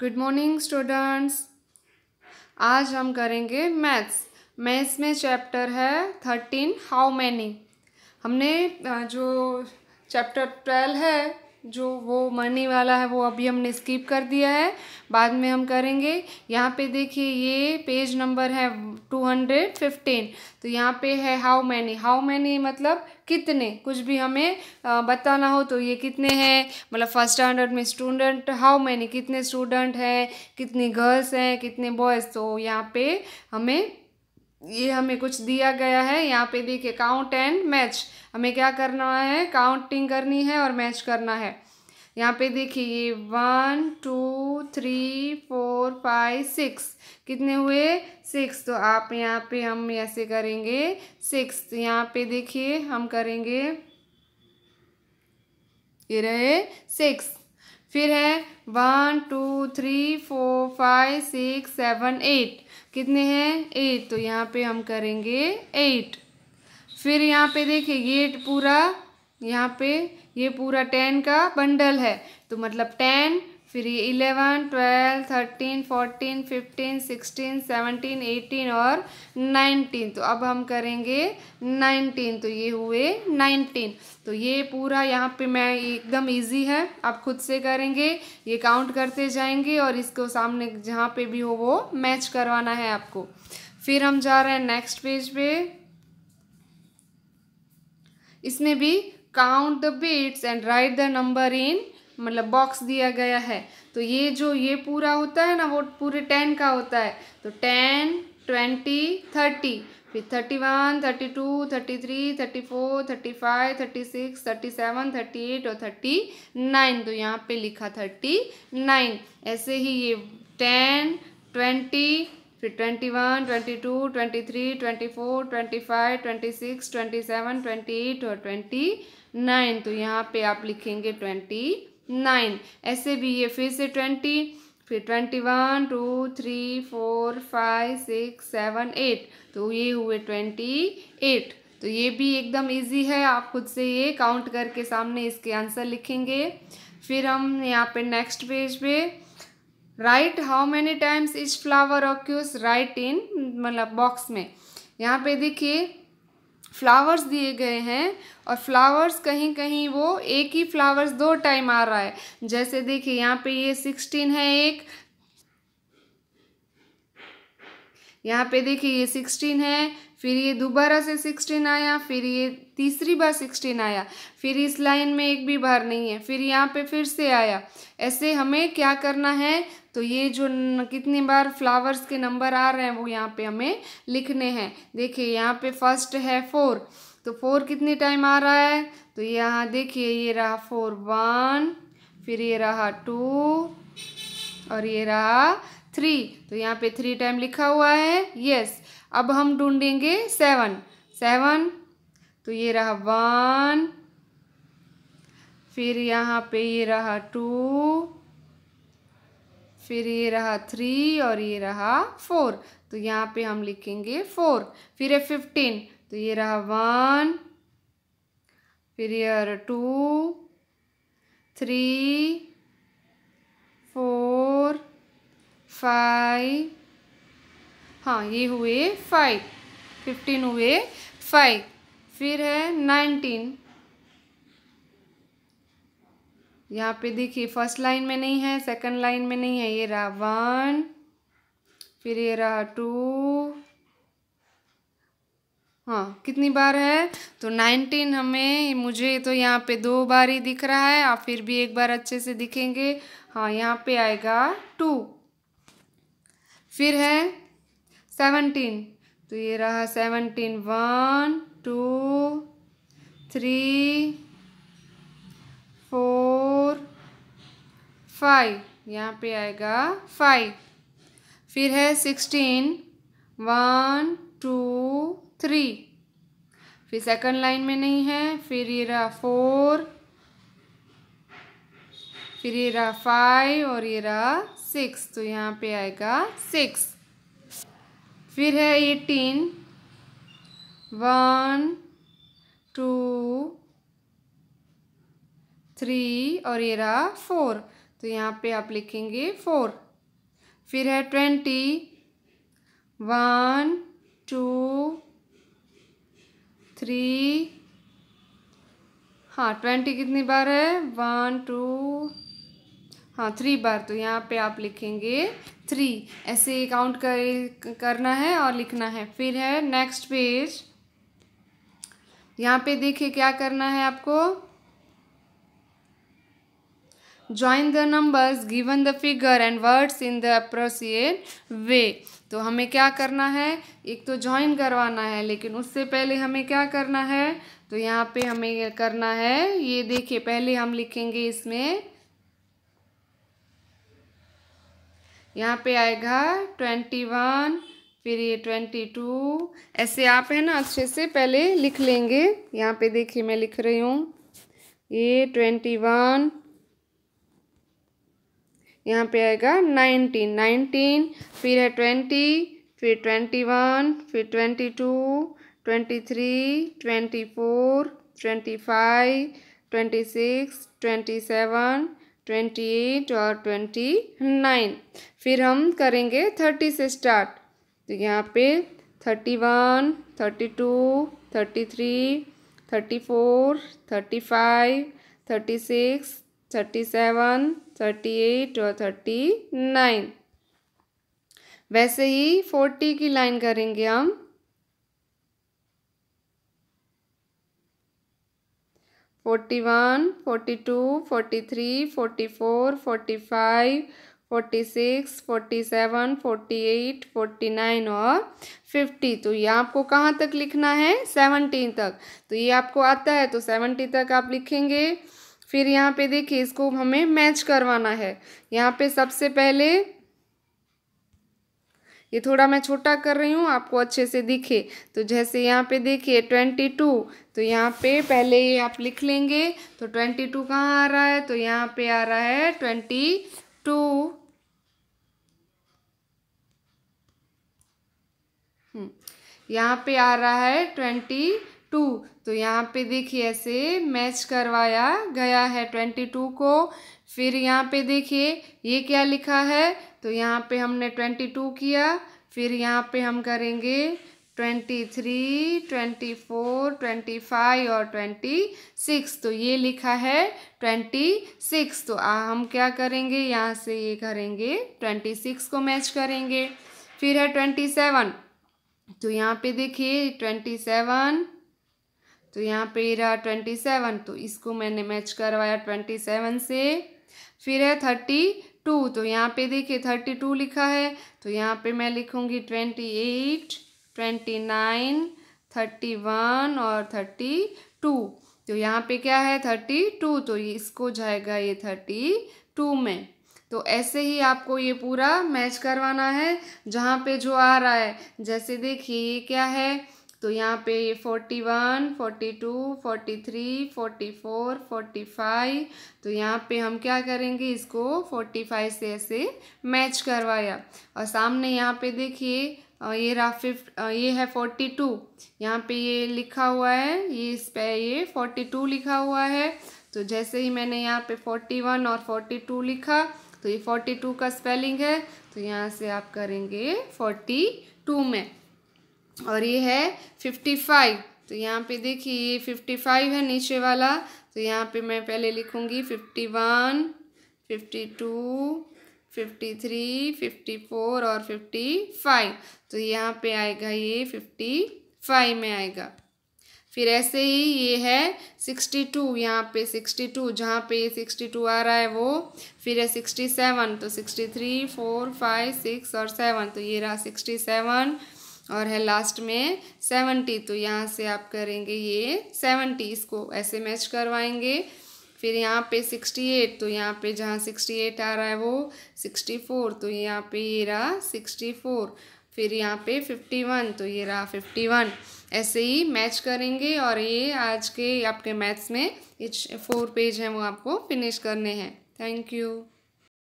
good morning students आज हम करेंगे मैथ्स मैथ्स में चैप्टर है थर्टीन हाउ मैनी हमने जो चैप्टर ट्वेल्व है जो वो मरने वाला है वो अभी हमने स्किप कर दिया है बाद में हम करेंगे यहाँ पे देखिए ये पेज नंबर है टू हंड्रेड फिफ्टीन तो यहाँ पे है हाउ मैनी हाउ मैनी मतलब कितने कुछ भी हमें बताना हो तो ये कितने हैं मतलब फर्स्ट स्टैंडर्ड में स्टूडेंट हाउ मैनी कितने स्टूडेंट हैं कितनी गर्ल्स हैं कितने बॉयज़ तो यहाँ पे हमें ये हमें कुछ दिया गया है यहाँ पे देखिए काउंट एंड मैच हमें क्या करना है काउंटिंग करनी है और मैच करना है यहाँ पे देखिए ये one two three four five six कितने हुए सिक्स तो आप यहाँ पे हम ऐसे करेंगे सिक्स तो यहाँ पे देखिए हम करेंगे ये रहे सिक्स फिर है one two three four five six seven eight कितने हैं एट तो यहाँ पे हम करेंगे एट फिर यहाँ पे देखिए ये पूरा यहाँ पे ये पूरा टेन का बंडल है तो मतलब टेन फिर ये eleven twelve thirteen fourteen fifteen sixteen seventeen eighteen और नाइनटीन तो अब हम करेंगे नाइनटीन तो ये हुए नाइनटीन तो ये पूरा यहाँ पे मैं एकदम इजी है आप खुद से करेंगे ये काउंट करते जाएंगे और इसको सामने जहाँ पे भी हो वो मैच करवाना है आपको फिर हम जा रहे हैं नेक्स्ट पेज पे इसमें भी count the beats and write the number in मतलब बॉक्स दिया गया है तो ये जो ये पूरा होता है ना वो पूरे टेन का होता है तो टेन ट्वेंटी थर्टी फिर thirty one thirty two thirty three thirty four thirty five thirty six thirty seven thirty eight और थर्टी नाइन तो यहाँ पे लिखा थर्टी नाइन ऐसे ही ये टेन ट्वेंटी फिर twenty one twenty two twenty three twenty four twenty five twenty six twenty seven twenty eight और ट्वेंटी नाइन तो यहाँ पे आप लिखेंगे ट्वेंटी नाइन ऐसे भी ये फिर से ट्वेंटी फिर twenty one two three four five six seven eight तो ये हुए ट्वेंटी एट तो ये भी एकदम इजी है आप खुद से ये काउंट करके सामने इसके आंसर लिखेंगे फिर हम यहाँ पे नेक्स्ट पेज पे write how many times is flower occurs write in मतलब बॉक्स में यहाँ पे देखिए फ्लावर्स दिए गए हैं और फ्लावर्स कहीं कहीं वो एक ही फ्लावर्स दो टाइम आ रहा है जैसे देखिए यहाँ पे ये सिक्सटीन है एक यहाँ पे देखिए ये सिक्सटीन है फिर ये दोबारा से सिक्सटीन आया फिर ये तीसरी बार सिक्सटीन आया फिर इस लाइन में एक भी बार नहीं है फिर यहाँ पे फिर से आया ऐसे हमें क्या करना है तो ये जो कितनी बार फ्लावर्स के नंबर आ रहे हैं वो यहाँ पे हमें लिखने हैं देखिए यहाँ पे फर्स्ट है फोर तो फोर कितने टाइम आ रहा है तो यहाँ देखिए ये रहा फोर वन फिर ये रहा टू और ये रहा थ्री तो यहाँ पे थ्री टाइम लिखा हुआ है यस अब हम ढूंढेंगे सेवन सेवन तो ये रहा वन फिर यहाँ पे ये रहा टू फिर ये रहा थ्री और ये रहा फोर तो यहाँ पे हम लिखेंगे फोर फिर ये फिफ्टीन तो ये रहा वन फिर ये टू थ्री फोर फाइव हाँ ये हुए फाइव फिफ्टीन हुए फाइव फिर है नाइनटीन यहाँ पे देखिए फर्स्ट लाइन में नहीं है सेकंड लाइन में नहीं है ये रहा वन फिर ये रहा टू हाँ कितनी बार है तो नाइनटीन हमें मुझे तो यहाँ पे दो बार ही दिख रहा है आप फिर भी एक बार अच्छे से दिखेंगे हाँ यहाँ पे आएगा टू फिर है सेवनटीन तो ये रहा seventeen one two three four five यहाँ पे आएगा फाइव फिर है सिक्सटीन वन टू थ्री फिर सेकंड लाइन में नहीं है फिर ये रहा फोर फिर ये रहा फाइव और ये रहा सिक्स तो यहाँ पे आएगा सिक्स फिर है एटीन वन टू थ्री और ये रहा फोर तो यहाँ पे आप लिखेंगे फोर फिर है ट्वेंटी वन टू थ्री हाँ ट्वेंटी कितनी बार है वन टू हाँ थ्री बार तो यहाँ पे आप लिखेंगे थ्री ऐसे काउंट कर करना है और लिखना है फिर है नेक्स्ट पेज यहाँ पे देखिए क्या करना है आपको join the numbers given the figure and words in the appropriate way तो हमें क्या करना है एक तो ज्वाइन करवाना है लेकिन उससे पहले हमें क्या करना है तो यहाँ पे हमें ये करना है ये देखिए पहले हम लिखेंगे इसमें यहाँ पे आएगा ट्वेंटी वन फिर ये ट्वेंटी टू ऐसे आप है ना अच्छे से पहले लिख लेंगे यहाँ पे देखिए मैं लिख रही हूँ ये ट्वेंटी वन यहाँ पे आएगा नाइनटीन नाइनटीन फिर है ट्वेंटी फिर ट्वेंटी वन फिर twenty two twenty three twenty four twenty five twenty six twenty seven twenty eight और ट्वेंटी नाइन फिर हम करेंगे थर्टी से स्टार्ट तो यहाँ पे thirty one thirty two thirty three thirty four thirty five thirty six thirty seven thirty eight और thirty nine वैसे ही फोर्टी की लाइन करेंगे हम forty one forty two forty three forty four forty five forty six forty seven forty eight forty nine और fifty तो ये आपको कहाँ तक लिखना है सेवनटीन तक तो ये आपको आता है तो सेवनटी तक आप लिखेंगे फिर यहाँ पे देखिए इसको हमें मैच करवाना है यहाँ पे सबसे पहले ये थोड़ा मैं छोटा कर रही हूँ आपको अच्छे से दिखे तो जैसे यहाँ पे देखिए ट्वेंटी टू तो यहाँ पे पहले ये आप लिख लेंगे तो ट्वेंटी टू कहाँ आ रहा है तो यहाँ पे आ रहा है ट्वेंटी हम्म, टू यहाँ पे आ रहा है ट्वेंटी टू तो यहाँ पे देखिए ऐसे मैच करवाया गया है ट्वेंटी टू को फिर यहाँ पे देखिए ये क्या लिखा है तो यहाँ पे हमने ट्वेंटी टू किया फिर यहाँ पे हम करेंगे twenty three twenty four twenty five और ट्वेंटी सिक्स तो ये लिखा है ट्वेंटी सिक्स तो आ, हम क्या करेंगे यहाँ से ये करेंगे ट्वेंटी सिक्स को मैच करेंगे फिर है ट्वेंटी सेवन तो यहाँ पे देखिए ट्वेंटी सेवन तो यहाँ पे रहा ट्वेंटी सेवन तो इसको मैंने मैच करवाया ट्वेंटी सेवन से फिर है थर्टी टू तो यहाँ पे देखिए थर्टी टू लिखा है तो यहाँ पे मैं लिखूँगी twenty eight twenty nine thirty one और थर्टी टू तो यहाँ पे क्या है थर्टी टू तो ये इसको जाएगा ये थर्टी टू में तो ऐसे ही आपको ये पूरा मैच करवाना है जहाँ पे जो आ रहा है जैसे देखिए ये क्या है तो यहाँ पे ये forty one forty two forty three forty four forty five तो यहाँ पे हम क्या करेंगे इसको फोर्टी फाइव से ऐसे मैच करवाया और सामने यहाँ पे देखिए ये रहा फिफ्ट ये है फोर्टी टू यहाँ पे ये लिखा हुआ है ये इस पर ये फोर्टी टू लिखा हुआ है तो जैसे ही मैंने यहाँ पे फोर्टी वन और फोर्टी टू लिखा तो ये फोर्टी टू का स्पेलिंग है तो यहाँ से आप करेंगे फोर्टी टू में और ये है फिफ्टी फाइव तो यहाँ पे देखिए ये फिफ्टी फाइव है नीचे वाला तो यहाँ पे मैं पहले लिखूँगी fifty one fifty two fifty three fifty four और फिफ्टी फाइव तो यहाँ पे आएगा ये फिफ्टी फाइव में आएगा फिर ऐसे ही ये है सिक्सटी टू यहाँ पे सिक्सटी टू जहाँ पे ये सिक्सटी टू आ रहा है वो फिर है सिक्सटी सेवन तो sixty three four five six और सेवन तो ये रहा सिक्सटी सेवन और है लास्ट में सेवेंटी तो यहाँ से आप करेंगे ये सेवेंटी इसको ऐसे मैच करवाएंगे फिर यहाँ पे सिक्सटी एट तो यहाँ पे जहाँ सिक्सटी एट आ रहा है वो सिक्सटी फोर तो यहाँ पे ये रहा सिक्सटी फोर फिर यहाँ पे फिफ्टी वन तो ये रहा फिफ्टी वन ऐसे ही मैच करेंगे और ये आज के आपके मैथ्स में फोर पेज हैं वो आपको फिनिश करने हैं थैंक यू